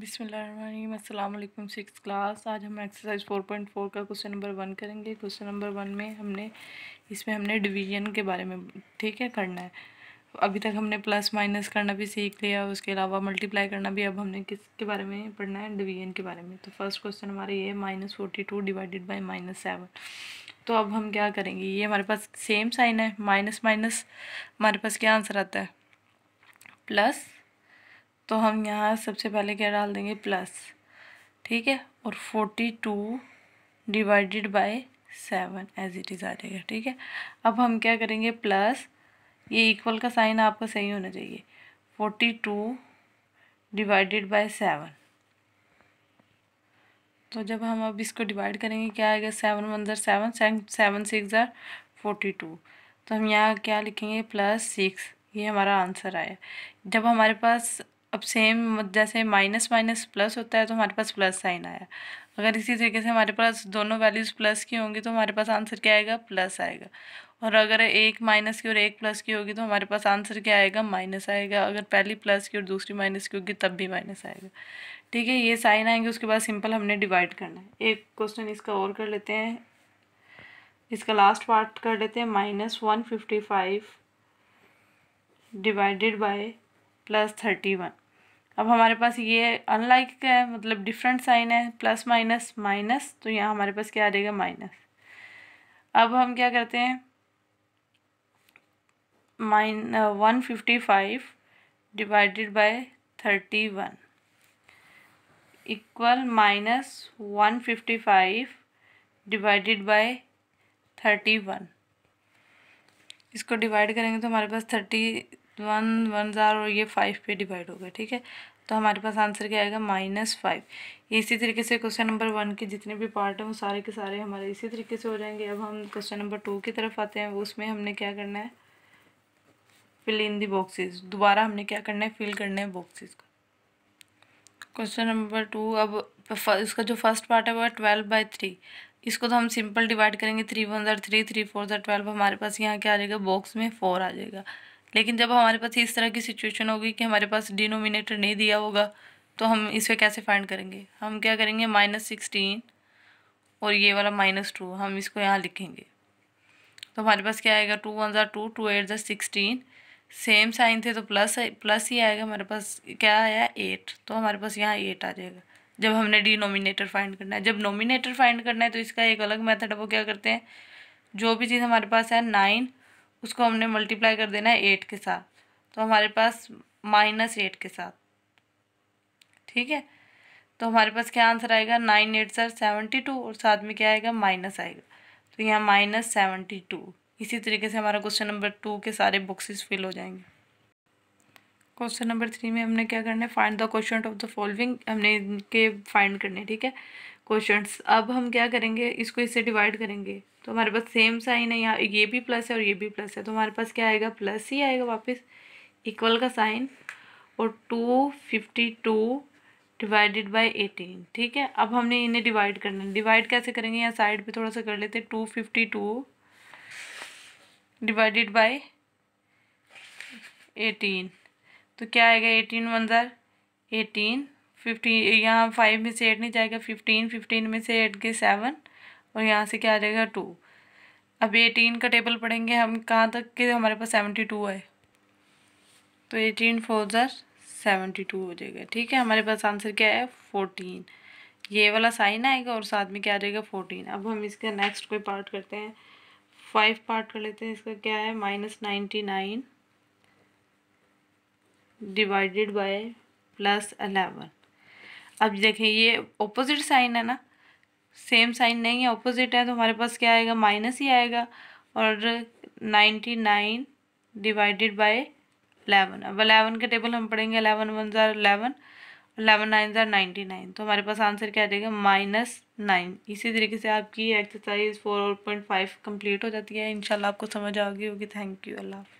बिसमीम अल्लाम six class आज हम एक्सरसाइज फोर पॉइंट फोर का क्वेश्चन नंबर वन करेंगे क्वेश्चन नंबर वन में हमने इसमें हमने डिवीजन के बारे में ठीक है करना है अभी तक हमने प्लस माइनस करना भी सीख लिया उसके अलावा मल्टीप्लाई करना भी अब हमने किसके बारे में पढ़ना है डिवीजन के बारे में तो फर्स्ट क्वेश्चन हमारा ये है minus forty two divided by minus seven तो अब हम क्या करेंगे ये हमारे पास सेम साइन है माइनस माइनस हमारे पास क्या आंसर आता है प्लस तो हम यहाँ सबसे पहले क्या डाल देंगे प्लस ठीक है और forty two divided by seven as it is आ जाएगा ठीक है अब हम क्या करेंगे प्लस ये इक्वल का साइन आपका सही होना चाहिए forty two divided by seven तो जब हम अब इसको डिवाइड करेंगे क्या आएगा सेवन मंजर seven seven six are forty two तो हम यहाँ क्या लिखेंगे प्लस सिक्स ये हमारा आंसर आया जब हमारे पास अब सेम जैसे माइनस माइनस प्लस होता है तो हमारे पास प्लस साइन आया अगर इसी तरीके से हमारे पास दोनों वैल्यूज़ प्लस की होंगी तो हमारे पास आंसर क्या आएगा प्लस आएगा और अगर एक माइनस की और एक प्लस की होगी तो हमारे पास आंसर क्या आएगा माइनस आएगा अगर पहली प्लस की और दूसरी माइनस की होगी तब भी माइनस आएगा ठीक है ये साइन आएंगे उसके बाद सिंपल हमने डिवाइड करना है एक क्वेश्चन इसका और कर लेते हैं इसका लास्ट पार्ट कर लेते हैं minus one fifty five divided by plus thirty one अब हमारे पास ये अनलाइक का है मतलब डिफरेंट साइन है प्लस माइनस माइनस तो यहाँ हमारे पास क्या आ जाएगा माइनस अब हम क्या करते हैं minus one fifty five divided by thirty one equal minus one fifty five divided by thirty one इसको डिवाइड करेंगे तो हमारे पास थर्टी वन वन ज़ार और ये फाइव पे डिवाइड हो ठीक है तो हमारे पास आंसर क्या आएगा माइनस फाइव इसी तरीके से क्वेश्चन नंबर वन के जितने भी पार्ट हैं वो सारे के सारे हमारे इसी तरीके से हो जाएंगे अब हम क्वेश्चन नंबर टू की तरफ आते हैं उसमें हमने क्या करना है फिल इन दी बॉक्सेस दोबारा हमने क्या करना है फिल करना है बॉक्सेस को क्वेश्चन नंबर टू अब इसका जो फर्स्ट पार्ट है वो है ट्वेल्व बाई थ्री इसको तो हम सिंपल डिवाइड करेंगे थ्री वन ज़ार थ्री थ्री फोर ज़ार ट्वेल्व हमारे पास यहाँ क्या आ जाएगा बॉक्स में फोर आ जाएगा लेकिन जब हमारे पास इस तरह की सिचुएशन होगी कि हमारे पास डिनोमिनेटर नहीं दिया होगा तो हम इसे कैसे फाइंड करेंगे हम क्या करेंगे माइनस सिक्सटीन और ये वाला माइनस टू हम इसको यहाँ लिखेंगे तो हमारे पास क्या आएगा टू वन ज़ा टू टू एट ज़ा सिक्सटीन सेम साइन थे तो प्लस प्लस ही आएगा हमारे पास क्या आया एट तो हमारे पास यहाँ एट आ जाएगा जब हमने डिनोमिनेटर फाइंड करना है जब नोमिनेटर फाइंड करना है तो इसका एक अलग मेथड वो क्या करते हैं जो भी चीज़ हमारे पास है नाइन उसको हमने मल्टीप्लाई कर देना है एट के साथ तो हमारे पास माइनस एट के साथ ठीक है तो हमारे पास क्या आंसर आएगा नाइन एट सर सेवेंटी टू और साथ में क्या आएगा माइनस आएगा तो यहाँ माइनस सेवेंटी टू इसी तरीके से हमारा क्वेश्चन नंबर टू के सारे बॉक्सेस फिल हो जाएंगे क्वेश्चन नंबर थ्री में हमने क्या करना है find the question of the following हमने इनके फाइंड करने ठीक है क्वेश्चंस अब हम क्या करेंगे इसको इससे डिवाइड करेंगे तो हमारे पास सेम साइन है यहाँ ये भी प्लस है और ये भी प्लस है तो हमारे पास क्या आएगा प्लस ही आएगा वापस इक्वल का साइन और two fifty two divided by eighteen ठीक है अब हमने इन्हें डिवाइड करना है डिवाइड कैसे करेंगे यहाँ साइड पे थोड़ा सा कर लेते हैं two fifty two divided by eighteen तो क्या आएगा एटीन वन ज़ार एटीन फिफ्टीन यहाँ फाइव में से एट नहीं जाएगा फिफ्टीन फिफ्टीन में से एट के सेवन और यहाँ से क्या आ जाएगा टू अब एटीन का टेबल पढ़ेंगे हम कहाँ तक के हमारे पास सेवेंटी टू है तो एटीन फोर सेवेंटी टू हो जाएगा ठीक है हमारे पास आंसर क्या है फोर्टीन ये वाला साइन आएगा और साथ में क्या आ जाएगा फोर्टीन अब हम इसका नेक्स्ट कोई पार्ट करते हैं फाइव पार्ट कर लेते हैं इसका क्या है minus ninety nine divided by plus eleven अब देखें ये ऑपोजिट साइन है ना सेम साइन नहीं है ऑपोजिट है तो हमारे पास क्या आएगा माइनस ही आएगा और ninety nine divided by eleven अब अलेवन का टेबल हम पढ़ेंगे अलेवन वन ज़ार अलेवन अलेवन नाइन ज़ार नाइन्टी नाइन तो हमारे पास आंसर क्या जाएगा माइनस नाइन इसी तरीके से आपकी exercise four point five complete हो जाती है इंशाल्लाह आपको समझ आ गई होगी थैंक यू अल्लाह